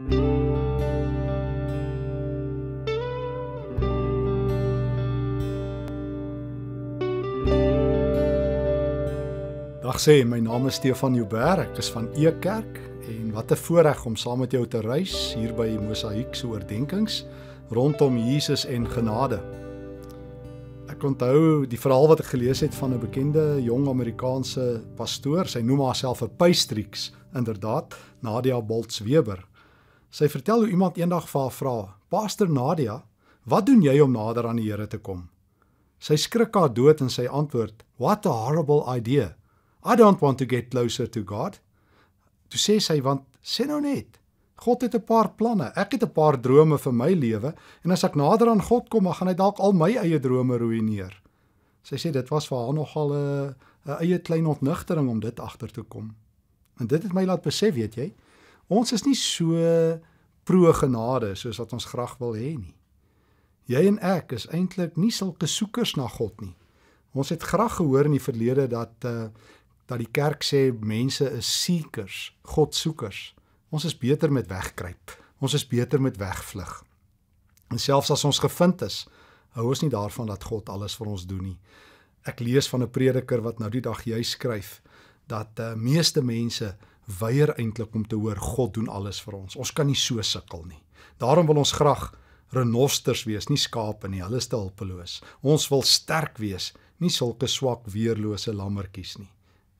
Dag sê, my naam is Stefan Joubert. Ek is van E Kerk en wat 'n voorreg om saam met jou te reis hier by Mosaïek se oordeenkings rondom Jesus en genade. Ek onthou die verhaal wat ek gelees het van 'n bekende jong Amerikaanse pastoor. Sy noem haarself 'n Pystrix, inderdaad, Nadia Boltz Weber. Sy vertel hoe iemand eendag vir haar vra: "Pastor Nadia, wat doen jy om nader aan die Here te kom?" Sy skrik haar dood en sy antwoord: "What a horrible idea. I don't want to get closer to God." Toe sê sy: "Want sê nou net, God het 'n paar planne. Ek het 'n paar drome vir my lewe en as ek nader aan God kom, gaan hy dalk al my eie drome ruïneer." Sy sê dit was vir haar nogal 'n 'n eie klein ontnugtering om dit agter te kom. En dit het my laat besef, weet jy, Ons is nie so pro genade soos wat ons graag wil hê nie. Jy en ek is eintlik nie sulke soekers na God nie. Ons het graag gehoor in die verlede dat eh uh, dat die kerk sê mense is seekers, God soekers. Ons is beter met wegkruip. Ons is beter met wegvlug. En selfs as ons gevind is, hou ons nie daarvan dat God alles vir ons doen nie. Ek lees van 'n prediker wat nou die dag juis skryf dat eh uh, meeste mense weier eintlik om te hoor God doen alles vir ons. Ons kan nie so sukkel nie. Daarom wil ons graag renosters wees, nie skape nie. Hulle is te hulpeloos. Ons wil sterk wees, nie sulke swak weerlose lammetjies nie.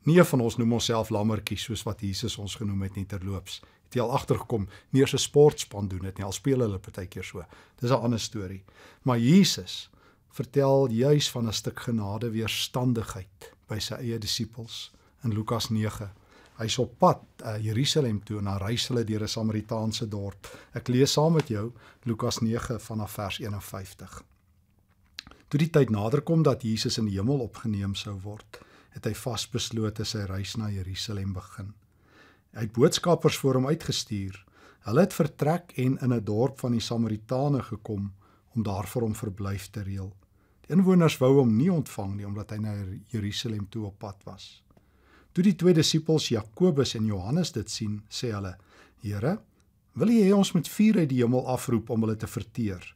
Nie een van ons noem onsself lammetjies soos wat Jesus ons genoem het nie terloops. Het jy al agtergekom nie as 'n sportspan doen dit nie. Al speel hulle partykeer so. Dis 'n ander storie. Maar Jesus vertel juis van 'n stuk genade weerstandigheid by sy eie disippels in Lukas 9 Hy's op pad na uh, eh, Jerusalem toe en hy reis hulle deur 'n Samaritaanse dorp. Ek lees saam met jou Lukas 9 vanaf vers 51. Toe die tyd naderkom dat Jesus in die hemel opgeneem sou word, het hy vasbeslote sy reis na Jerusalem begin. Hy het boodskappers voor hom uitgestuur. Hulle het vertrek en in 'n dorp van die Samaritane gekom om daar vir hom verblyf te reël. Die inwoners wou hom nie ontvang nie omdat hy na Jerusalem toe op pad was. Toe die twee disippels Jakobus en Johannes dit sien, sê hulle: "Here, wil U hê ons moet vuur uit die hemel afroep om hulle te verteer?"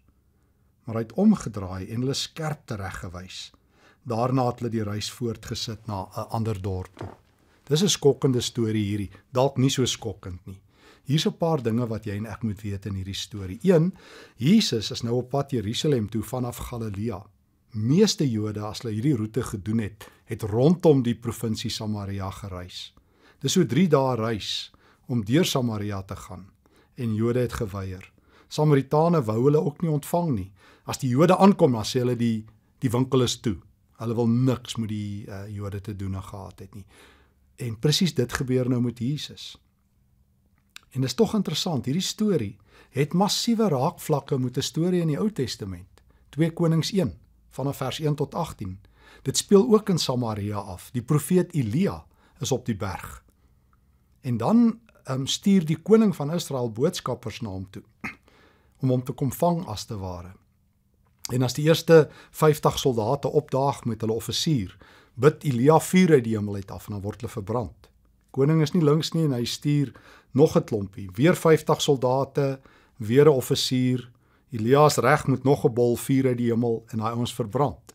Maar hy het omgedraai en hulle skerp tereggewys. Daarna het hulle die reis voortgesit na 'n ander dorp toe. Dis 'n skokkende storie hierdie, dalk nie so skokkend nie. Hier's 'n paar dinge wat jy en ek moet weet in hierdie storie. 1. Jesus is nou op pad Jerusalem toe vanaf Galilea. Meeste Jode as hulle hierdie roete gedoen het, het rondom die provinsie Samaria gereis. Dis so 3 dae reis om deur Samaria te gaan en Jode het geweier. Samaritane wou hulle ook nie ontvang nie. As die Jode aankom, dan sê hulle die die winkel is toe. Hulle wil niks met die uh, Jode te doen gehad het nie. En presies dit gebeur nou met Jesus. En dit is tog interessant, hierdie storie het massiewe raakvlakke met 'n storie in die Ou Testament. 2 Konings 1 vanaf vers 1 tot Dit speel ook in Samaria af. Die profeet Elia is op die berg. En dan um, stuur die koning van Israel boodskappers na hom toe om hom te kom vang as te ware. En as die eerste 50 soldate opdaag met hulle offisier, bid Elia vuur uit die hemel uit af en dan word hulle verbrand. Koning is nie links nie en hy stuur nog 'n klompie, weer 50 soldate, weer 'n offisier. Elias reg met nog 'n bol vuur uit die hemel en daai ouens verbrand.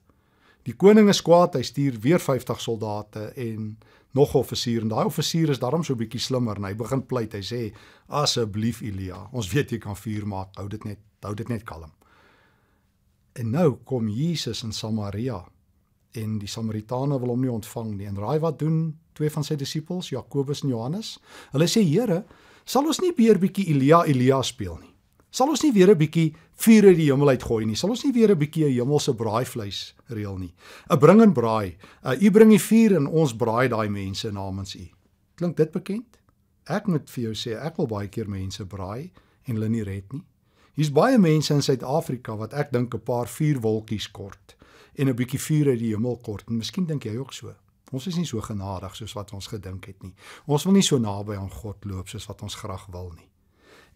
Die koning is kwaad, hy stuur weer 50 soldate en nog 'n offisier en daai offisier is daarom so 'n bietjie slimmer en hy begin pleit. Hy sê: "Asseblief Elia, ons weet jy kan vuur maak. Hou dit net, hou dit net kalm." En nou kom Jesus in Samaria en die Samaritane wil hom nie ontvang nie. En raai wat doen twee van sy disippels, Jakobus en Johannes? Hulle sê: "Here, sal ons nie weer bietjie Elia Elia speel nie?" sal ons nie weer 'n bietjie vuur uit die hemel uitgooi nie. Sal ons nie weer 'n bietjie 'n hemelse braai vleis reël nie. 'n Bring en braai. A, u bring die vuur en ons braai daai mense namens u. Klink dit bekend? Ek moet vir jou sê, ek wil baie keer mense braai en hulle nie red nie. Hier's baie mense in Suid-Afrika wat ek dink 'n paar vuurwolkies kort en 'n bietjie vuur uit die hemel kort. En miskien dink jy ook so. Ons is nie so genadig soos wat ons gedink het nie. Ons wil nie so naby aan God loop soos wat ons graag wil nie.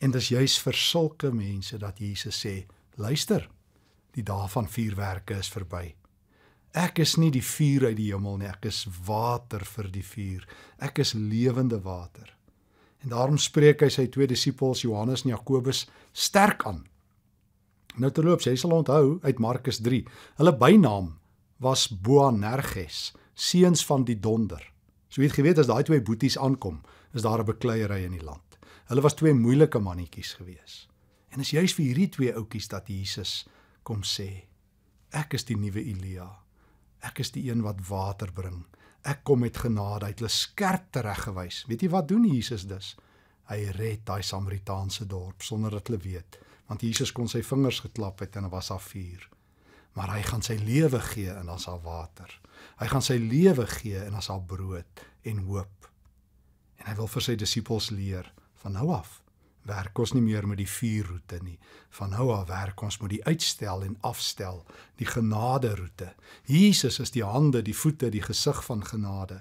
En dit is juis vir sulke mense dat Jesus sê: "Luister, die dae van vuurwerke is verby. Ek is nie die vuur uit die hemel nie, ek is water vir die vuur. Ek is lewende water." En daarom spreek hy sy twee disippels Johannes en Jakobus sterk aan. Nou terloops, jy sal onthou uit Markus 3, hulle bynaam was Boanerges, seuns van die donder. So jy het geweet as daai twee boeties aankom, is daar 'n bekleiery in die land. Hulle was twee moeilike mannetjies gewees. En is juist vir hierdie twee oudtjes dat Jesus kom sê: Ek is die nuwe Elia. Ek is die een wat water bring. Ek kom met genade. Hy het hulle skerp tereggewys. Weet jy wat doen Jesus dus? Hy red daai Samaritaanse dorp sonder dat hulle weet, want Jesus kon sy vingers geklap het en was daar vuur. Maar hy gaan sy lewe gee en dan sal water. Hy gaan sy lewe gee en dan sal brood en hoop. En hy wil vir sy disippels leer van nou af werk ons nie meer met die vier roete nie. Van nou af werk ons met die uitstel en afstel, die genade roete. Jesus is die hande, die voete, die gesig van genade.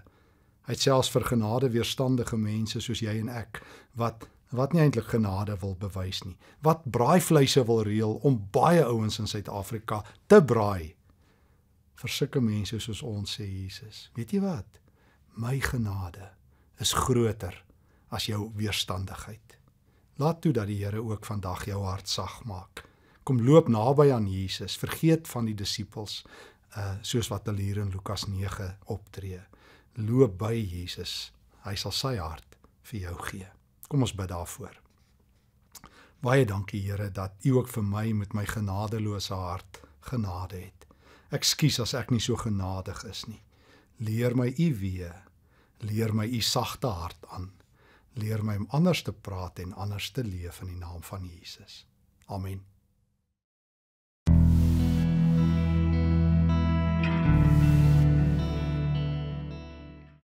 Hy het selfs vir genade weerstandige mense soos jy en ek wat wat nie eintlik genade wil bewys nie. Wat braaivleise wil reël om baie ouens in Suid-Afrika te braai. Vir sulke mense soos ons sê Jesus. Weet jy wat? My genade is groter as jou weerstandigheid. Laat toe dat die Here ook vandag jou hart sag maak. Kom loop naby aan Jesus, vergeet van die disippels, uh soos wat hulle hier in Lukas 9 optree. Loop by Jesus. Hy sal sy hart vir jou gee. Kom ons bid daarvoor. Baie dankie Here dat U ook vir my met my genadeloose hart genade het. Ek skuis as ek nie so genadig is nie. Leer my U weë. Leer my U sagte hart aan leer my om anders te praat en anders te leef in die naam van Jesus. Amen.